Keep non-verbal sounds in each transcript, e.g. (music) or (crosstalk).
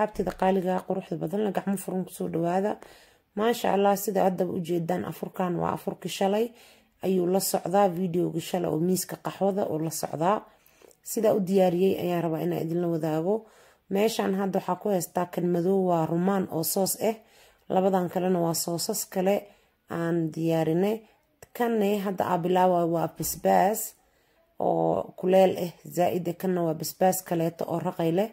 asxaabtida qaaliga quruxda badan la gacmo furan kusoo dhawaada maasha allah sida haddaba ujeedaan afurkan waa afurkii shalay ayuu la socdaa videoga shalay oo miiska qaxwada oo la socdaa sidaa u diyaariyey ayaan rabaa inaa idinla wadaago meeshan hadda waxaa ku haystaa kan madoob waa rumaan oo soos ah labadan kalena waa soosas kale aan diyaarinay kanne hadda abilaawa waa basbaas oo kuleel ah eh. zaa kanna waa basbaas kaleeto oo raqay leh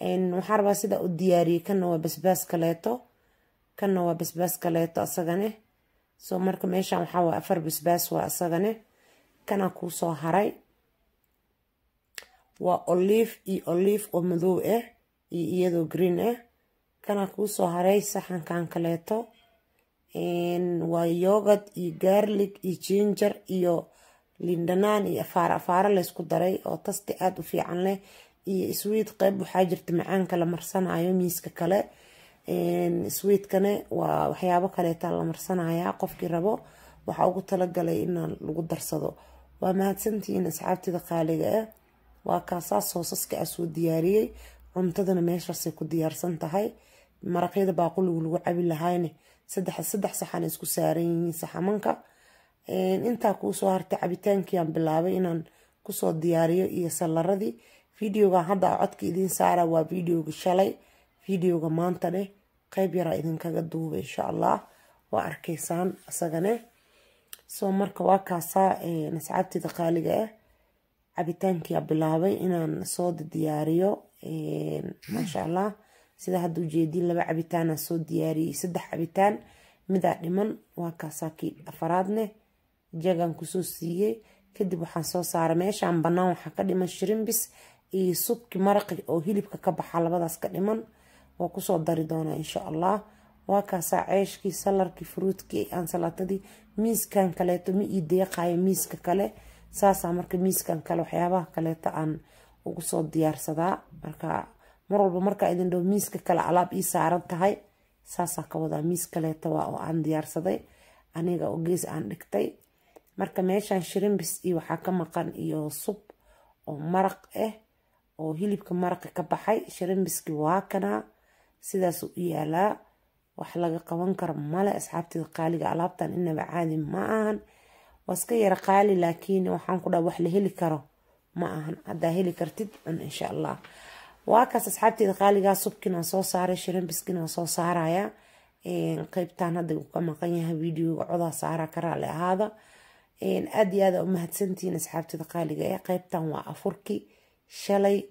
waxaa rabaa sida u diyaariyey kanna waa basbaas kaleeto kanna waa basbaas kaleeto asagane soo marka meeshaan waxaa waa afar basbaas waa asagane kana kuusoo haray waa oliif iyo oliif oo madow ah eh, iyo iyadoo green ah eh. kana kuusoo haray saxankan kaleeto waa yogad iyo gaarlig iyo jinjar iyo lindhanaan iyo afaar afaara laysku daray oo tasti aada u fiican leh iyo swiid qeyb waxaa jirta macaanka la marsanayo miiska kale swiidkane waa waxyaabo kaleeta la marsanaya qofkii rabo waxaa ugu talagalay in lagu darsado waa mahadsantihiin asxaabtida qaaliga ah waa kaasaas hoosaska asuu ah diyaariyey cuntadana meeshaasay ku diyaarsan tahay maraqyada baaquligu lagu cabi lahayne saddex saxan isku saaran yihiin saxamanka intaa kuusoo hartay cabitaankii aan bilaabay inaan kusoo diyaariyo iyo salaradii fideogan hadda codka idiin saara waa videoga shalay videoga maanta qayb yaraa idinkaga duuba insha allah waa arkaysaan isagane soo marka waa kaasaa asxaabtida qaaliga ah cabitaankia bilaabay inaan sooda diyaariyo maasha allah sida hadda ujeediin laba cabitaanaa soo diyaariyey saddex cabitaan midaa dhiman waa kaasaa kii afaraadneh jagaan kusoo siiyey kadib waxaan soo saara meeshaan banaan waxaa ka dhiman shirimbis iyo subki maraqi oo hilibka ka baxa labadaas ka dhiman waa kusoo dari doonaa insha allah waa kaasaa ceeshkii salarkii furuudkii aansalaatadii miiskan kaleeto ma ii deeqaayo miiska kale saasaa marka miiskan kale waxyaabaha kaleeto aan ugu soo diyaarsadaa marka mar walba markaa idin dhow miiska kale alaab ii saaran tahay saasaa ka wadaa miis kaleeto waa oo aan diyaarsaday aniga oo gees aan dhigtay marka meeshaan shirimbis iyo waxaa ka maqan iyo sub oo maraq ah oo hilibka maraqi ka baxay sharimbiski waa kanaa sidaasuu u yaalaa wax laga qaban karo male asxaabteeda qaaliga alaabtan inaba caadi ma ahan waa iska yara qaali laakiin waxaan ku dhaha wax la heli karo ma ahan haddaa heli kartid un insha allah waa kaas asxaabteeda qaaligaa subkin soo saaray shirimbiskina soo saarayaa qeybtaan hadda uu ka maqan yahay videoga codaa saaraa ka ahaada aada iyo aada umahadsantihiin asxaabteeda qaaliga ee qeybtan waa afurkii shalay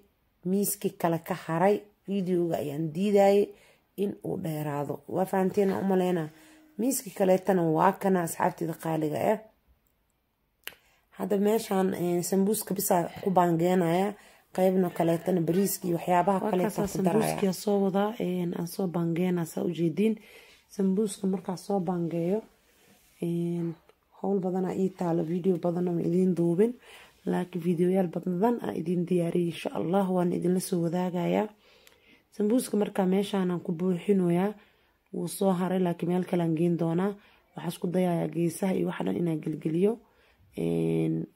miiskii kale ka haray videoga ayaan diidayay in uu dheeraado waa fahamteena umaleyna miiskii kaleetana waa kana asxaabteeda qaaliga ah hadda meeshaan eh, sambuuska bisaa ku baangeenaya qaybno kaleetana bariiskii waxyaabaha kaleetkudaraya wadaa aan soo baangeena saa ujeediin sambuuska markaa soo baangeeyo howl badana ii taalo video badana idiin duubin laakiin videoyaal badan aan idin diyaariyay insha allah waan idinla soo wadaagayaa sambuuska markaa meeshaanaan ku buuxinayaa wuu soo haray laakiin meel kalean geyn doonaa waxaa isku dayayaa geesaha iyo waxa dhan inaan gelgeliyo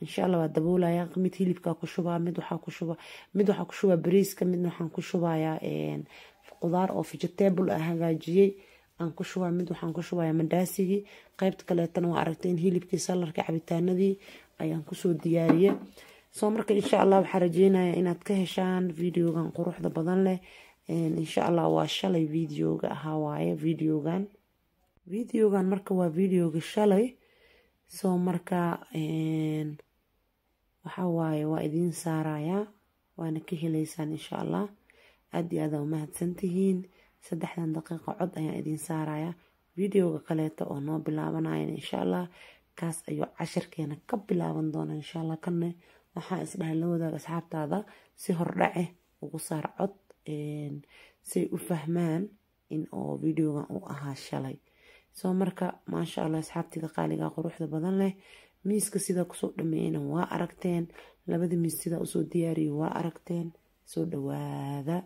insha allah waa daboolayaa mid hilibkaa ku shubaa mid waxaa ku shubaa mid waxaa ku shubaa bariiska midna waxaan ku shubayaa qudaar oo vegetable ah hagaajiyey aan ku shubaa mid waxaan ku shubayaa mandaasigii qaybta kaleetana waa aragtay in hilibkii salarka cabitaanadii ayaan kusoo diyaariye soo marka insha allah waxaa rajeynaya inaad ka heshaan videogan quruxda badan leh insha allah waa shalay videoga ahaa waaye videogan videogan marka waa videoga shalay soo marka waxaa waaye waa idiin saarayaa waana ka heleysaan insha allah aada iyo aada umahadsan tihiin saddexdan daqiiqa cod ayaan idiin saarayaa videoga kaleeta oo noo bilaabanayana insha allah halkaas ayuu cashirkeena ka bilaaban doona insha allah kanne waxaa isdhahay la wadaag asxaabtaada si hordhace ugu saar cod say u fahmaan in oo videogan u ahaa shalay soo marka maasha allah asxaabtida qaaligaa quruxda badan leh miiska sidaa kusoo dhameeyeyna waa aragteen labada miis sidaa usoo diyaariyay waa aragteen soo dhawaada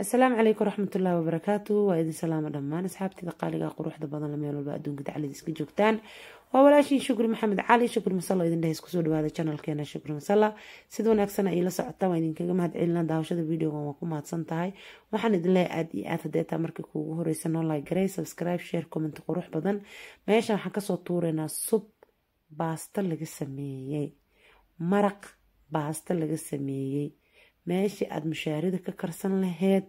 asalaamu calaykum raxmatullahi wabarakaatu waa idin salaamo dhammaan asxaabtida qaaliga quruxda badan meel walba adduunka daclid iska joogtaan waa walaashiin shukri maxamed cali shukri masalo idin dheh iskusoo dhawaada janalkeena shukri masala sid wanaagsan ay la socotaa waa idinkaga mahad celina daawashada videogan waa ku mahadsan tahay waxaan idin leeya aada iyo aad hadeetaa markii kuugu horeysa noo subscribe share comment qurux badan meeshan waxaan kasoo tuureynaa sub baasto laga sameeyey maraq baasto laga sameeyey meeshii aada mushaarida ka karsan laheed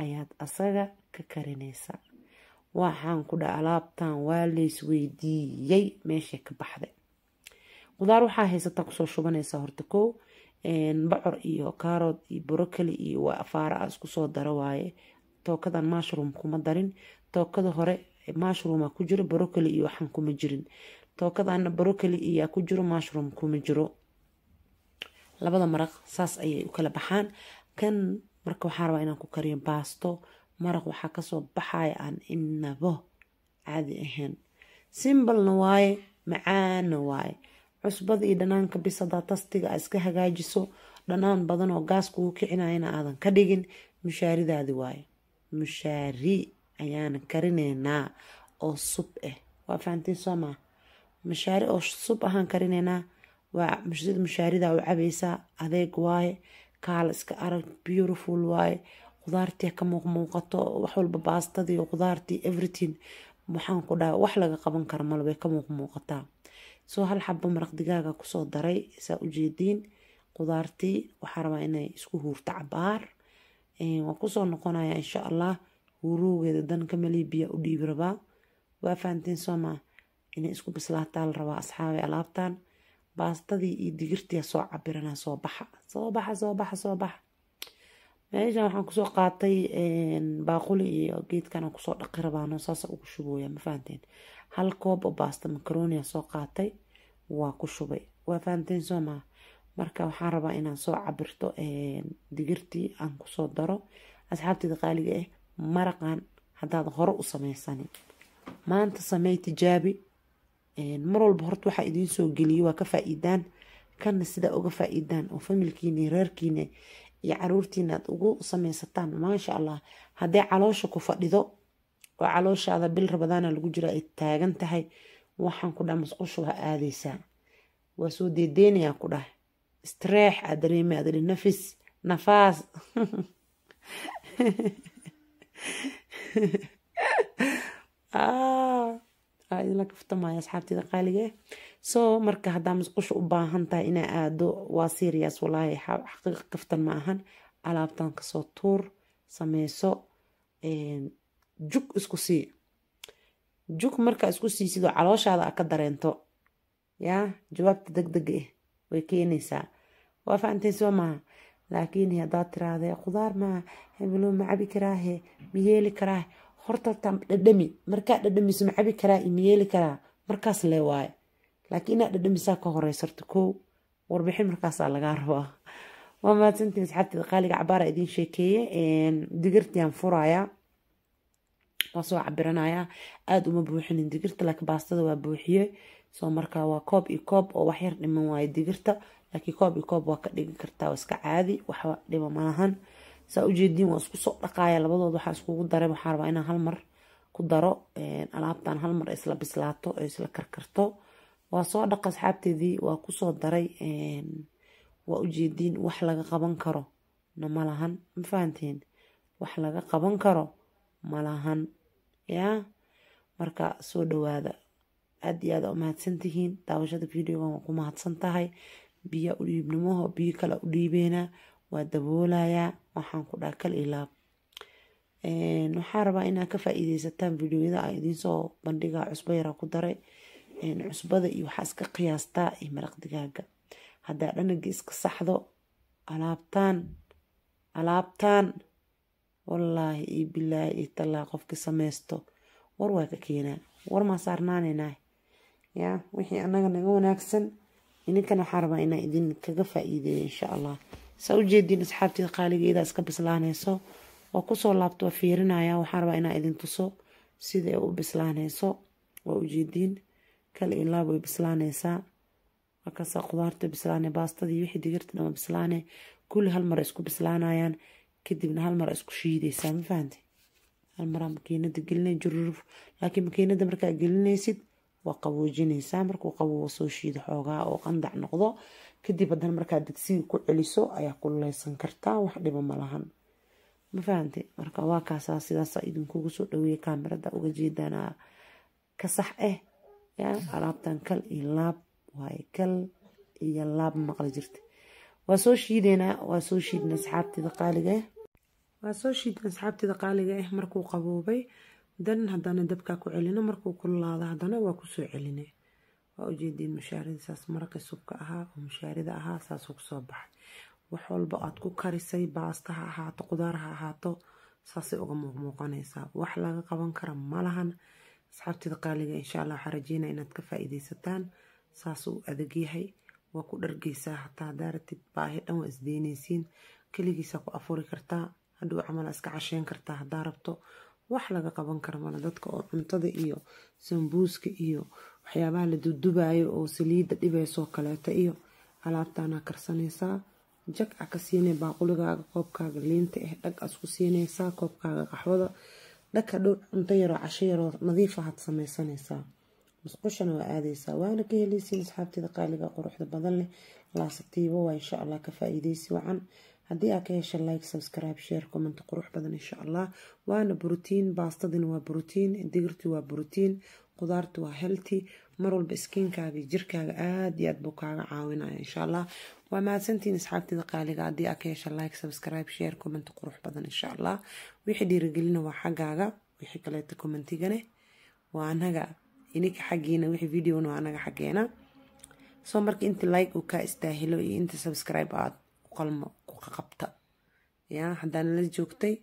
ayaad asaga ka karinaysaa waxaan ku dha alaabtan waa laysweydiiyey meeshay ka baxday qudaar waxaa haysata kusoo shubanaysaa horta kow bocor iyo kaarod iyo borokali iyo waa afaara aa isku soo dara waaye tookadan mashroom kuma darin tookada hore mashroomaa ku jiro borokali iyo waxaan kuma jirin tookadaana borokali iyaa ku jiro mashroom kuma jiro labada maraq saas ayay u kala baxaan kan marka waxaan rabaa inaan ku kariyo baasto maraq waxaa kasoo baxaya aan inabo caadi ahayn simbalna waaye macaanna waaye cusbada iyo dhanaanka bis tastiga aa ah iska hagaajiso dhanaan badan oo gaas kugu kicinayana aadan ka dhigin mushaaridaadi waaye mushaari ayaana karineynaa oo sub ah waa fahantiin soo maa mushaari oo sub ahaan karineynaa waa sida mushaarida u cabaysaa adeeg waaye kaala iska arag beautiful waaye qudaartii ka muuqmuuqato wax walba baastadii qudaartii everything waxaan ku dhaha wax laga qaban karo mal ka muuqmuuqataa soo hal xabo maraq digaaga kusoo daray saa ujeediin qudaartii waxaa rabaa inay isku huurto cabaar waan kusoo noqonaya insha allah huuroogeeda danka maliibiya u dhiibi rabaa waa fahantiin soomaa inay isku bislaataa la rabaa asxaabay alaabtan baastadii iyo digirtia soo cabirana soo baxa soo baxa soo baxa soo baxa meeshan waxaan kusoo qaatay baaquli iyo geedkan kusoo dhaqi rabaano saasa ugu shubooya ma fahanteen hal koob oo baasta macaronia soo qaatay waa ku shubay waa fahanteen soo marka waxaan rabaa inaan soo cabirto digirtii aan kusoo daro asxaabteeda qaaliga ah eh, maraqan haddaad hore u samaysanin maanta samey tijaabi mar walba horta waxaa idiin soo geliyay waa ka faa-iidaan kanna sidaa uga faa-iidaan oo familkiina reerkiina iyo caruurtiina aad ugu sameysataan maasha allah haddee caloosha ku fadhido oo calooshaada bil rabadaana lagu jira ay taagan tahay waxaan ku dhaha masqusha waa aadeysaa waa soo deedeynayaa ku dhaha istreex aad dareeme aad idhi nafis nafaas (laughs) ah aa idinla kaftamaya asxaabteyda qaaliga ah eh. soo marka haddaa musqusha u baahan tahay inaa aado waa serias walaahi xaqiiq kaftan ma ahan alaabtan kasoo tuur sameyso jug isku sii jug markaa isku siisidoo calooshaada a ka dareento yaa jawaabta deg dega ah eh, way keenaysaa waa fahanteen soo maaha laakiin haddaad tiraahde khudaar maa hebelo ma cabi karaahe ma yeeli karaahe horta dhadhami markaa dhadhamiso macabi karaa imiyeeli karaa markaas lee waaye laakiin inaad dhadhamisaa ka horeysarto kow warbixin markaasaa lagaa rabaa waa mahadsantiin asxaabteeda qaaliga cabaara idiin sheekeeye digirtiaan furaaya waa soo cabiranayaa aada uma buuxinin digirta laakiin baastada waa buuxiye soo markaa waa koob iyo koob oo waxyar dhiman waayo digirta laakiin koob iyo koob waa ka dhigi kartaa waa iska caadi waxba dhima maahan saa ujeediin waa isku soo dhaqaaya labadood waxaa iskugu daray waxaa rabaa inaan halmar ku daro alaabtan halmar isla bislaato isla karkarto waa soo dhaqa asxaabteedii waa kusoo daray waa ujeediin wax laga qaban karo na malahan ma wax laga qaban karo malahan yaa marka soo dhawaada aad iyo aad umahadsantihiin daawashada videogan waa ku mahadsan tahay biyaa u dhiibnimoho biyo kale u dhiibeena waa daboolayaa waxaan ku dhaha kal ilaab waxaan rabaa inaad ka faaiideysataan iideysataan videoyada a idinsoo bandhiga cusbo yaraa ku daray cusbada iyo waxaa iska qiyaastaa iyo maraq digaaga haddaa dhanagi iska saxdo alaabtaan alaabtaan wallaahi iyo bilaahi iyo tallaa qofkii samaysto war waa ka keenaa war maa saarnaanaynaa yaa wixii annaga naga wanaagsan idinkana waxaan rabaa inaan idin kaga faa-iideeyo insha allah saa ujeediin asxaabteed qaaligeedaa iska bislaanayso waa kusoo laabto waa fiirinaya waxaan rabaa inaa idin tuso sida u bislaanayso waa ujeediin kale ilaab way bislaanaysaa markaasaa qudaarta bislaane baastadii wixii digirta dhama bislaane kulli hal mar isku bislaanayaan kadibna hal mar isku shiidaysaa ma fahamte hal maraa makiinada gelina jururuf laakiin makiinada markaa gelinaysid waa qaboojinaysaa markuu qabowo soo shiida xoogaa oo qandac noqdo kadib haddana markaad degsiga ku celiso ayaa kululeysan kartaa wax dhibo malahan ma fahante marka waa kaasaa sidaasa idinkugu soo dhaweeye kaamirada uga jeedanaa ka sax ah ya alaabtan kal iyo laab waay kal iyo laab maqli jirtay waa soo shiideynaa waa soo shiidna asxaabtida qaaliga ah waa soo shiidna asxaabtida qaaliga ah markuu qaboobay dan hadana dabkaa ku celino markuu kululaado hadana waa kusoo celine waa ujeediin mushaaridsaas maraqi subka ahaa oo mushaarida ahaa saas kusoo baxay wax walba aad ku karisay baasta ha ahaato qudaar ha ahaato saasay uga muuqmuuqanaysaa wax laga qaban kara malahan asxaabtida qaaliga insha alla waxaa rajeynaa inaad ka faa-iideysataan saasuu adag yahay waa ku dhargeysaa hataa hadaaratid baahi dhan waa isdeynaysiin keligiisa ku afuri kartaa hadhow camal iska casheyn kartaa hadaa rabto wax laga qaban kara male dadka oo cuntada iyo sambuuska iyo waxyaabaha la dudubayo oo saliidda dhibaysoo kaleeta iyo alaabtaanaa karsanaysaa jag a ka siinay baaquligaaga koobkaaga liinta eh dhag asku siinaysaa koobkaaga qaxwada dhagka dhow cunto yaroo casho yaroo nadiifahaad samaysanaysaa musqushana waa aadaysaa waana ka heleysiin asxaabtida qaaliga quruxda badan leh laasatiibo waa insha allah ka faa-iideysi wacan haddii aad ka hesha like subscribe share comment qurux badan insha allah waana brotiin baastadina waa brotiin digirti waa brotiin qudaartu waa healthy mar walba iskiinkaaga jirkaaga aad iyo aad buu kaaga caawinaya insha allah waa mahadsantiin asxaabtida qaaliga haddii aad ka hesha like subscribe share comment qurux badan insha allah wixii dhiirigelina waa xaggaaga wixii kaleeta commentigane waa anaga inika xaggiina wixii videona waa anaga xaggeena soo marka inta like uu kaa istaahilo iyo inta subscribe aad qolma ku qaqabta yaa haddaan la joogtay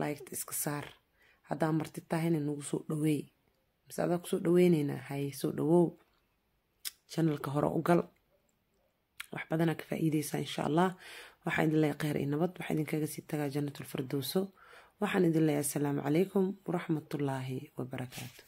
laygta iska saar haddaa marti tahayna nagu soo dhaweey mase adaa kusoo dhaweyneyna hay soo dhawow janalka hore u gal wax badanaa ka faa'iideysaa insha allah waxaa idin leeya kheyr iyo nabad waxaa idinkaga sii tagaa janatulfirdowso waxaan idin leeya asalaamu calaykum waraxmatullaahi wabarakaatu